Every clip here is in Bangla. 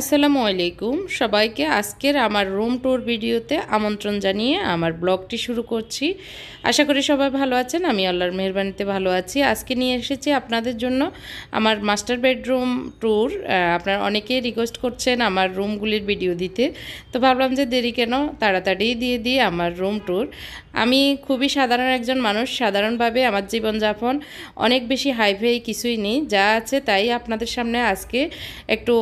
আসসালামু আলাইকুম সবাইকে আজকের আমার রুম ট্যুর ভিডিওতে আমন্ত্রণ জানিয়ে আমার ব্লগটি শুরু করছি আশা করি সবাই ভালো আছেন আমি আল্লাহর মেহরবানিতে ভালো আছি আজকে নিয়ে এসেছি আপনাদের জন্য আমার মাস্টার বেডরুম ট্যুর আপনার অনেকেই রিকোয়েস্ট করছেন আমার রুমগুলির ভিডিও দিতে তো ভাবলাম যে দেরি কেন তাড়াতাড়ি দিয়ে দিই আমার রুম ট্যুর আমি খুবই সাধারণ একজন মানুষ সাধারণভাবে আমার জীবনযাপন অনেক বেশি হাইফাই কিছুই নেই যা আছে তাই আপনাদের সামনে আজকে একটু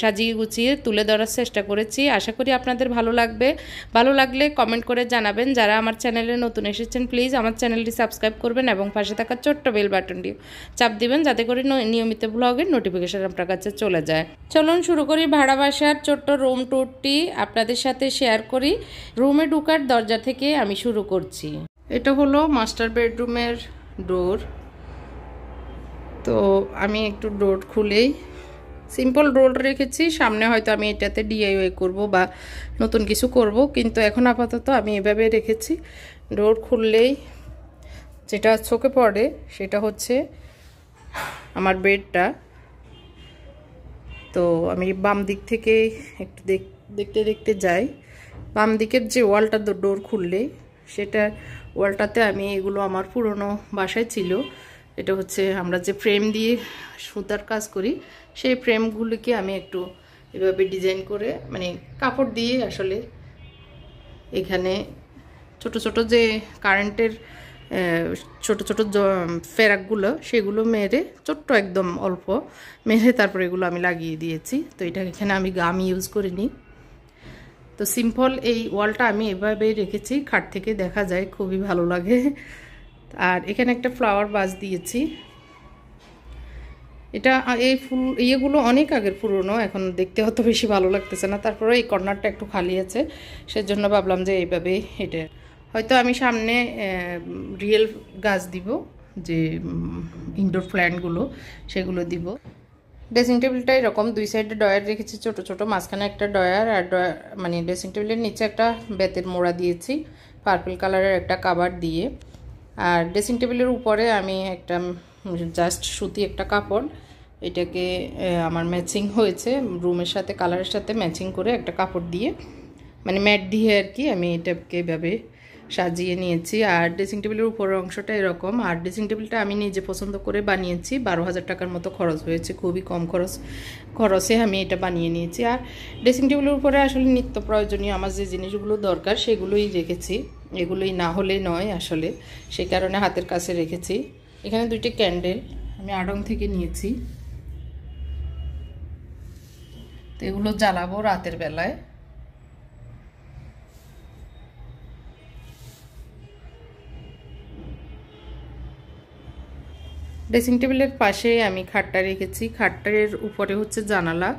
সাজিয়ে গুছিয়ে তুলে ধরার চেষ্টা করেছি আশা করি আপনাদের ভালো লাগবে ভালো লাগলে কমেন্ট করে জানাবেন যারা আমার চ্যানেলে নতুন এসেছেন প্লিজ আমার চ্যানেলটি সাবস্ক্রাইব করবেন এবং পাশে থাকা ছোট্ট বেল বাটনটি চাপ দিবেন যাতে করে নিয়মিত ব্লগের নোটিফিকেশান আপনার কাছে চলে যায় চলুন শুরু করি ভাড়া বাসার ছোট্ট রুম ট্যুরটি আপনাদের সাথে শেয়ার করি রুমে ঢুকার দরজা থেকে আমি শুরু করছি এটা হলো মাস্টার বেডরুমের ডোর তো আমি একটু ডোর খুলেই সিম্পল রোল রেখেছি সামনে হয়তো আমি এটাতে ডিআইওয়াই করব বা নতুন কিছু করব কিন্তু এখন আপাতত আমি এভাবে রেখেছি ডোর খুললেই যেটা চোখে পড়ে সেটা হচ্ছে আমার বেডটা তো আমি বাম দিক থেকে একটু দেখতে দেখতে যাই বাম দিকের যে ওয়ালটা ডোর খুললেই সেটা ওয়ালটাতে আমি এগুলো আমার পুরনো বাসায় ছিল এটা হচ্ছে আমরা যে ফ্রেম দিয়ে সুতার কাজ করি সেই ফ্রেমগুলিকে আমি একটু এভাবে ডিজাইন করে মানে কাপড় দিয়ে আসলে এখানে ছোট ছোট যে কারেন্টের ছোট ছোট ফেরাকগুলো সেগুলো মেরে ছোট্ট একদম অল্প মেরে তারপরে এগুলো আমি লাগিয়ে দিয়েছি তো এটা এখানে আমি গাম ইউজ করিনি তো সিম্পল এই ওয়ালটা আমি এভাবেই রেখেছি খাট থেকে দেখা যায় খুবই ভালো লাগে আর এখানে একটা ফ্লাওয়ার বাস দিয়েছি এটা এই ফুল ইয়েগুলো অনেক আগের পুরনো এখন দেখতে হয়তো বেশি ভালো লাগতেছে না তারপরে এই কর্নারটা একটু খালি আছে সেজন্য ভাবলাম যে এইভাবেই এটা হয়তো আমি সামনে রিয়েল গাছ দিব যে ইনডোর প্ল্যান্টগুলো সেগুলো দিব ড্রেসিং টেবিলটা এরকম দুই সাইডে ডয়ার রেখেছি ছোট ছোট মাঝখানে একটা ডয়ার আর ডয়ার মানে ড্রেসিং টেবিলের নিচে একটা বেতের মোড়া দিয়েছি পার্পল কালারের একটা কাবার দিয়ে আর ড্রেসিং টেবিলের উপরে আমি একটা জাস্ট সুতি একটা কাপড় এটাকে আমার ম্যাচিং হয়েছে রুমের সাথে কালারের সাথে ম্যাচিং করে একটা কাপড় দিয়ে মানে ম্যাট দিয়ে আর কি আমি এটাকে এভাবে সাজিয়ে নিয়েছি আর ড্রেসিং টেবিলের উপরের অংশটা এরকম আর ড্রেসিং টেবিলটা আমি নিজে পছন্দ করে বানিয়েছি বারো হাজার টাকার মতো খরচ হয়েছে খুবই কম খরচ খরচে আমি এটা বানিয়ে নিয়েছি আর ড্রেসিং টেবিলের উপরে আসলে নিত্য প্রয়োজনীয় আমার যে জিনিসগুলো দরকার সেগুলোই রেখেছি এগুলোই না হলে নয় আসলে সেই কারণে হাতের কাছে রেখেছি এখানে দুইটি ক্যান্ডেল আমি আড়ং থেকে নিয়েছি তো এগুলো জ্বালাবো রাতের বেলায় ড্রেসিং টেবিলের পাশে আমি খাটটা রেখেছি খাটটার উপরে হচ্ছে জানালা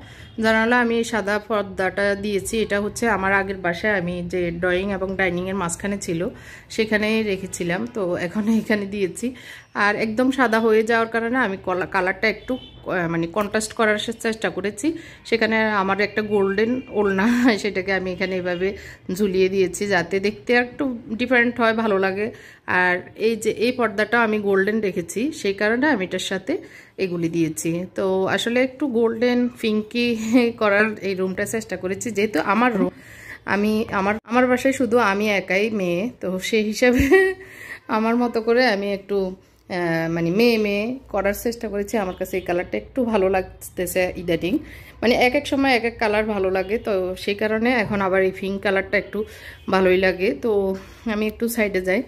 জানালা আমি সাদা পর্দাটা দিয়েছি এটা হচ্ছে আমার আগের বাসায় আমি যে ড্রয়িং এবং ডাইনিংয়ের মাঝখানে ছিল সেখানে রেখেছিলাম তো এখন এখানে দিয়েছি আর একদম সাদা হয়ে যাওয়ার কারণে আমি কালারটা একটু মানে কন্ট্রাস্ট করার চেষ্টা করেছি সেখানে আমার একটা গোল্ডেন ওড়না সেটাকে আমি এখানে এভাবে ঝুলিয়ে দিয়েছি যাতে দেখতে একটু ডিফারেন্ট হয় ভালো লাগে আর এই যে এই পর্দাটা আমি গোল্ডেন রেখেছি সেই কারণে আমি এটার সাথে এগুলি দিয়েছি তো আসলে একটু গোল্ডেন ফিঙ্কি করার এই রুমটা চেষ্টা করেছি যেহেতু আমার রুম আমি আমার আমার বাসায় শুধু আমি একাই মেয়ে তো সেই হিসাবে আমার মতো করে আমি একটু মানে মেয়ে মেয়ে করার চেষ্টা করেছি আমার কাছে এই কালারটা একটু ভালো লাগতেছে ইদানিং মানে এক এক সময় এক এক কালার ভালো লাগে তো সেই কারণে এখন আবার এই ফিঙ্ক কালারটা একটু ভালোই লাগে তো আমি একটু সাইডে যাই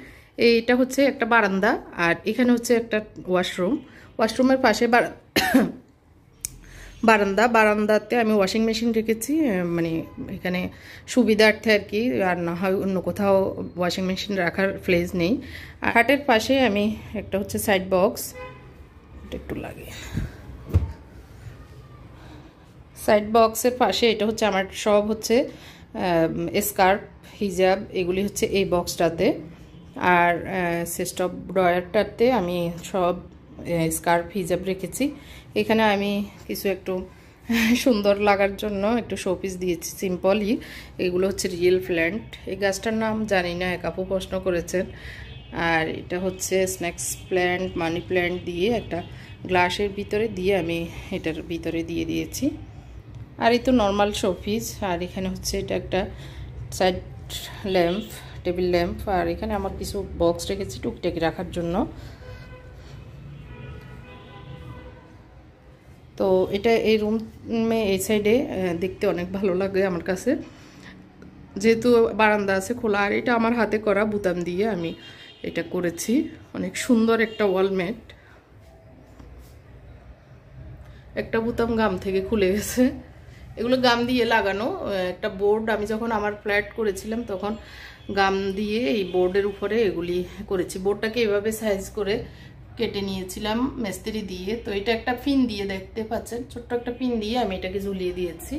এইটা হচ্ছে একটা বারান্দা আর এখানে হচ্ছে একটা ওয়াশরুম ওয়াশরুমের পাশে বারান্দা বারান্দা বারান্দাতে আমি ওয়াশিং মেশিন রেখেছি মানে এখানে সুবিধার্থে আর কি আর না হয় অন্য কোথাও ওয়াশিং মেশিন রাখার প্লেস নেই হাটের পাশে আমি একটা হচ্ছে সাইড বক্স একটু লাগে সাইড বক্সের পাশে এটা হচ্ছে আমার সব হচ্ছে স্কার্ফ হিজাব এগুলি হচ্ছে এই বক্সটাতে আর সেস্টপ ড্রয়ারটাতে আমি সব স্কার্ফ হিজাব রেখেছি এখানে আমি কিছু একটু সুন্দর লাগার জন্য একটু শোপিস দিয়েছি সিম্পলই এগুলো হচ্ছে রিয়েল প্ল্যান্ট এই গাছটার নাম জানি না এক আপু প্রশ্ন করেছেন আর এটা হচ্ছে স্ন্যাক্স প্ল্যান্ট মানি প্ল্যান্ট দিয়ে একটা গ্লাসের ভিতরে দিয়ে আমি এটার ভিতরে দিয়ে দিয়েছি আর এই তো নর্মাল শোপিস আর এখানে হচ্ছে এটা একটা সাইড ল্যাম্প টেবিল ল্যাম্প আর এখানে আমার কিছু বক্স রেখেছি টুকটাক রাখার জন্য তো এটা এই রুমে এই সাইডে দেখতে অনেক ভালো লাগে আমার কাছে যেহেতু বারান্দা আছে খোলা আর এটা আমার হাতে করা বুতাম দিয়ে আমি এটা করেছি অনেক সুন্দর একটা ওয়ালমেট একটা বুতাম গাম থেকে খুলে গেছে এগুলো গাম দিয়ে লাগানো একটা বোর্ড আমি যখন আমার ফ্ল্যাট করেছিলাম তখন গাম দিয়ে এই বোর্ডের উপরে এগুলি করেছি বোর্ডটাকে এভাবে সাইজ করে কেটে নিয়েছিলাম মেস্তিরি দিয়ে তো এটা একটা পিন দিয়ে দেখতে পাচ্ছেন ছোট্ট একটা পিন দিয়ে আমি এটাকে ঝুলিয়ে দিয়েছি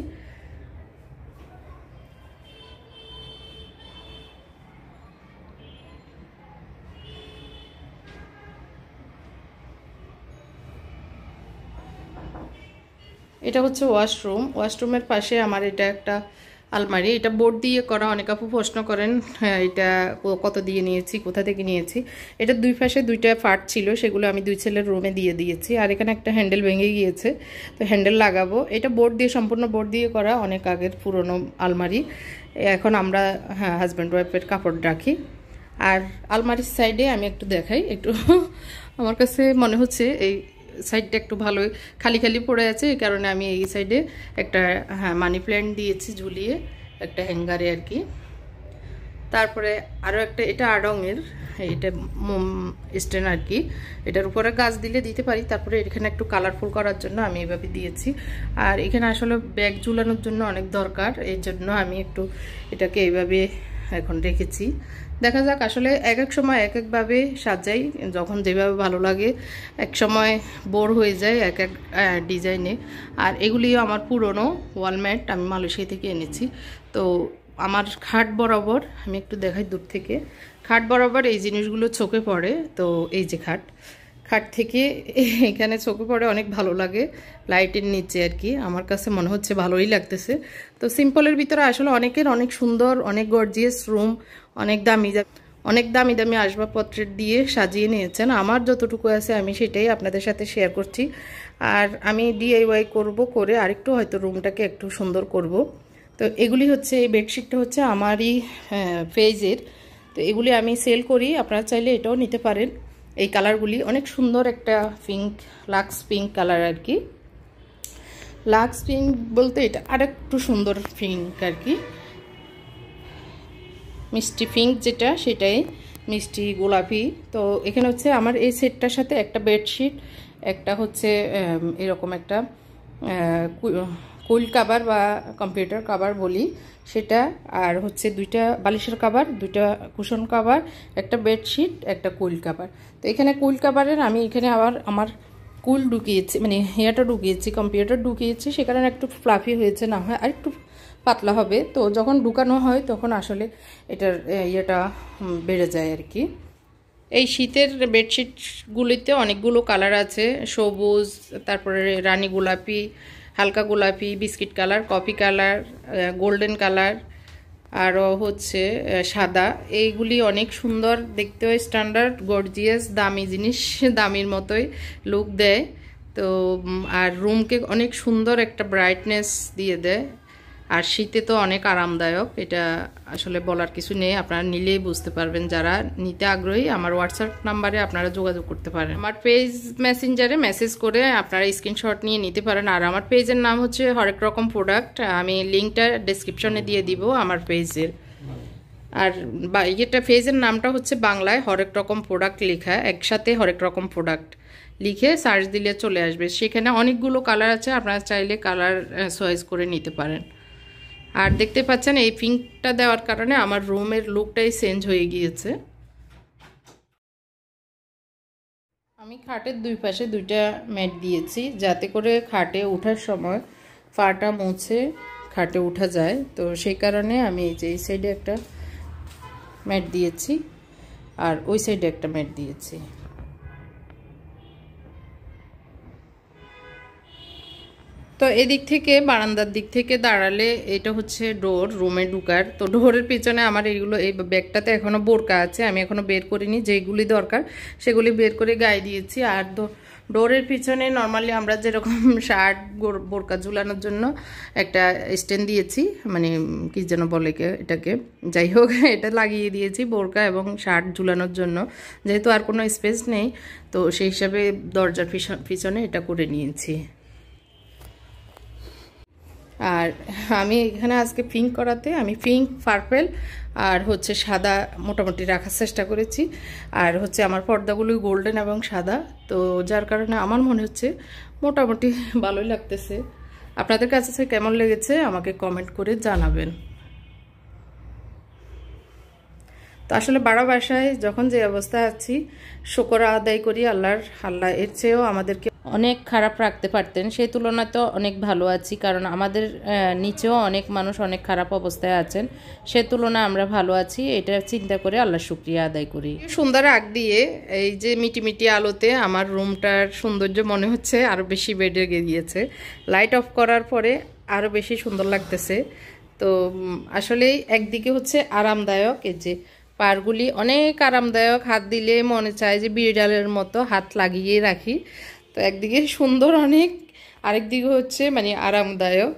এটা হচ্ছে ওয়াশরুম ওয়াশরুমের পাশে আমার এটা একটা আলমারি এটা বোর্ড দিয়ে করা অনেক আপু প্রশ্ন করেন হ্যাঁ, এটা কত দিয়ে নিয়েছি কোথা থেকে নিয়েছি এটা দুই পাশে দুইটা ফাট ছিল সেগুলো আমি দুই ছেলের রুমে দিয়ে দিয়েছি আর এখানে একটা হ্যান্ডেল ভেঙে গিয়েছে তো হ্যান্ডেল লাগাবো এটা বোর্ড দিয়ে সম্পূর্ণ বোর্ড দিয়ে করা অনেক আগের পুরনো আলমারি এখন আমরা হ্যাঁ হাজব্যান্ড ওয়াইফের কাপড় রাখি আর আলমারির সাইডে আমি একটু দেখাই একটু আমার কাছে মনে হচ্ছে এই সাইডটা একটু ভালো খালি খালি পড়ে আছে এই কারণে আমি এই সাইডে একটা হ্যাঁ মানি প্ল্যান্ট দিয়েছি ঝুলিয়ে একটা হ্যাঙ্গারে আর কি তারপরে আরও একটা এটা আড়ংয়ের এটা মোম স্ট্যান্ড আর কি এটার উপরে গাছ দিলে দিতে পারি তারপরে এখানে একটু কালারফুল করার জন্য আমি এভাবে দিয়েছি আর এখানে আসলে ব্যাগ ঝুলানোর জন্য অনেক দরকার এই জন্য আমি একটু এটাকে এইভাবে এখন রেখেছি দেখা যাক আসলে এক এক সময় এক একভাবে সাজাই যখন যেভাবে ভালো লাগে এক সময় বোর হয়ে যায় এক এক ডিজাইনে আর এগুলিও আমার পুরনো ওয়ালম্যাট আমি মালয়েশিয়া থেকে এনেছি তো আমার খাট বরাবর আমি একটু দেখাই দূর থেকে খাট বরাবর এই জিনিসগুলো চোখে পড়ে তো এই যে খাট খাট থেকে এখানে চোখে পড়ে অনেক ভালো লাগে লাইটের নিচে আর কি আমার কাছে মনে হচ্ছে ভালোই লাগতেছে তো সিম্পলের ভিতরে আসলে অনেকের অনেক সুন্দর অনেক গর্জিয়াস রুম অনেক দামি অনেক দামি দামি আসবাবপত্রের দিয়ে সাজিয়ে নিয়েছেন আমার যতটুকু আছে আমি সেটাই আপনাদের সাথে শেয়ার করছি আর আমি ডিআইওয়াই করব করে আরেকটু হয়তো রুমটাকে একটু সুন্দর করব তো এগুলি হচ্ছে এই বেডশিটটা হচ্ছে আমারই ফেজের হ্যাঁ, তো এগুলি আমি সেল করি আপনারা চাইলে এটাও নিতে পারেন এই কালারগুলি অনেক সুন্দর একটা পিঙ্ক লাক্স পিঙ্ক কালার আর কি লাক্স পিঙ্ক বলতে এটা আর একটু সুন্দর পিঙ্ক আর কি মিষ্টি পিঙ্ক যেটা সেটাই মিষ্টি গোলাপি তো এখানে হচ্ছে আমার এই সেটটার সাথে একটা বেডশিট একটা হচ্ছে এরকম একটা কুল কাবার বা কম্পিউটার কাবার বলি সেটা আর হচ্ছে দুইটা বালিশের কাবার দুইটা কুশন কাবার একটা বেডশিট একটা কুল কাবার তো এখানে কুল কাবারের আমি এখানে আবার আমার কুল ঢুকিয়েছি মানে হেয়ারটা ঢুকিয়েছি কম্পিউটার ঢুকিয়েছি সে কারণে একটু ফ্লাফি হয়েছে না হয় আর একটু পাতলা হবে তো যখন ঢুকানো হয় তখন আসলে এটার ইয়েটা বেড়ে যায় আর কি এই শীতের বেডশিটগুলিতে অনেকগুলো কালার আছে সবুজ তারপরে রানী গোলাপি হালকা গোলাপি biscuit colour coffee colour golden colour আরও হচ্ছে সাদা এইগুলি অনেক সুন্দর দেখতেও স্ট্যান্ডার্ড গর্জিয়াস দামি জিনিস দামির মতোই লুক দেয় তো আর রুমকে অনেক সুন্দর একটা ব্রাইটনেস দিয়ে দেয় আর শীতে তো অনেক আরামদায়ক এটা আসলে বলার কিছু নেই আপনারা নিলেই বুঝতে পারবেন যারা নিতে আগ্রহী আমার হোয়াটসঅ্যাপ নাম্বারে আপনারা যোগাযোগ করতে পারেন আমার পেজ মেসেঞ্জারে মেসেজ করে আপনারা স্ক্রিনশট নিয়ে নিতে পারেন আর আমার পেজের নাম হচ্ছে হরেক রকম প্রোডাক্ট আমি লিঙ্কটা ডিসক্রিপশনে দিয়ে দিব আমার পেজের আর বা ইয়েটা পেজের নামটা হচ্ছে বাংলায় হরেক রকম প্রোডাক্ট লেখা একসাথে হরেক রকম প্রোডাক্ট লিখে সার্চ দিলে চলে আসবে সেখানে অনেকগুলো কালার আছে আপনারা চাইলে কালার চয়েস করে নিতে পারেন আর দেখতে পাচ্ছেন এই পিঙ্কটা দেওয়ার কারণে আমার রুমের লুকটাই চেঞ্জ হয়ে গিয়েছে আমি খাটের দুই পাশে দুইটা ম্যাট দিয়েছি যাতে করে খাটে ওঠার সময় ফাটা মুছে খাটে উঠা যায় তো সেই কারণে আমি এই যে এই সাইডে একটা ম্যাট দিয়েছি আর ওই সাইডে একটা ম্যাট দিয়েছি তো এদিক থেকে বারান্দার দিক থেকে দাঁড়ালে এটা হচ্ছে ডোর রুমে ঢুকার তো ডোরের পিছনে আমার এইগুলো এই ব্যাগটাতে এখনও বোরকা আছে আমি এখনও বের করিনি যেগুলি দরকার সেগুলি বের করে গায়ে দিয়েছি আর ডোরের পিছনে নর্মালি আমরা যেরকম শার্ট বোরকা ঝুলানোর জন্য একটা স্ট্যান্ড দিয়েছি মানে কি যেন বলে কে এটাকে যাই হোক এটা লাগিয়ে দিয়েছি বোরকা এবং শার্ট ঝুলানোর জন্য যেহেতু আর কোনো স্পেস নেই তো সেই হিসাবে দরজার পিছনে এটা করে নিয়েছি আর আমি এখানে আজকে পিঙ্ক করাতে আমি পিঙ্ক পার্পেল আর হচ্ছে সাদা মোটামুটি রাখার চেষ্টা করেছি আর হচ্ছে আমার পর্দাগুলো গোল্ডেন এবং সাদা তো যার কারণে আমার মনে হচ্ছে মোটামুটি ভালোই লাগতেছে আপনাদের কাছে সে কেমন লেগেছে আমাকে কমেন্ট করে জানাবেন তো আসলে বাড়া বাসায় যখন যে অবস্থা আছি শোকরা আদায় করি আল্লাহর আল্লাহ এর চেয়েও আমাদেরকে অনেক খারাপ রাখতে পারতেন সেই তুলনায় তো অনেক ভালো আছি কারণ আমাদের নিচেও অনেক মানুষ অনেক খারাপ অবস্থায় আছেন সে তুলনায় আমরা ভালো আছি এটা চিন্তা করে আল্লাহ শুক্রিয়া আদায় করি সুন্দর আগ দিয়ে এই যে মিটি মিটি আলোতে আমার রুমটার সৌন্দর্য মনে হচ্ছে আরও বেশি বেড়ে গিয়েছে লাইট অফ করার পরে আরও বেশি সুন্দর লাগতেছে তো আসলে একদিকে হচ্ছে আরামদায়ক এই যে পারগুলি অনেক আরামদায়ক হাত দিলে মনে চায় যে বিড়ালের মতো হাত লাগিয়ে রাখি তো একদিকে সুন্দর অনেক আরেকদিকে হচ্ছে মানে আরামদায়ক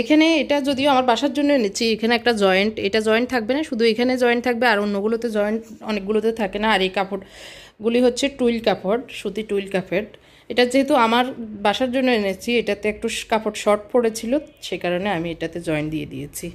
এখানে এটা যদিও আমার বাসার জন্য এনেছি এখানে একটা জয়েন্ট এটা জয়েন্ট থাকবে না শুধু এখানে জয়েন্ট থাকবে আর অন্যগুলোতে জয়েন্ট অনেকগুলোতে থাকে না আর এই কাপড়গুলি হচ্ছে টুইল কাপড় সুতি টুইল কাপড় এটা যেহেতু আমার বাসার জন্য এনেছি এটাতে একটু কাপড় শর্ট পড়েছিল সে কারণে আমি এটাতে জয়েন্ট দিয়ে দিয়েছি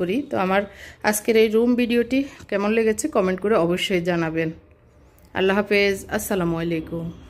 করি তো আমার আজকের এই রুম ভিডিওটি কেমন লেগেছে কমেন্ট করে অবশ্যই জানাবেন আল্লাহ হাফেজ আসসালামু আলাইকুম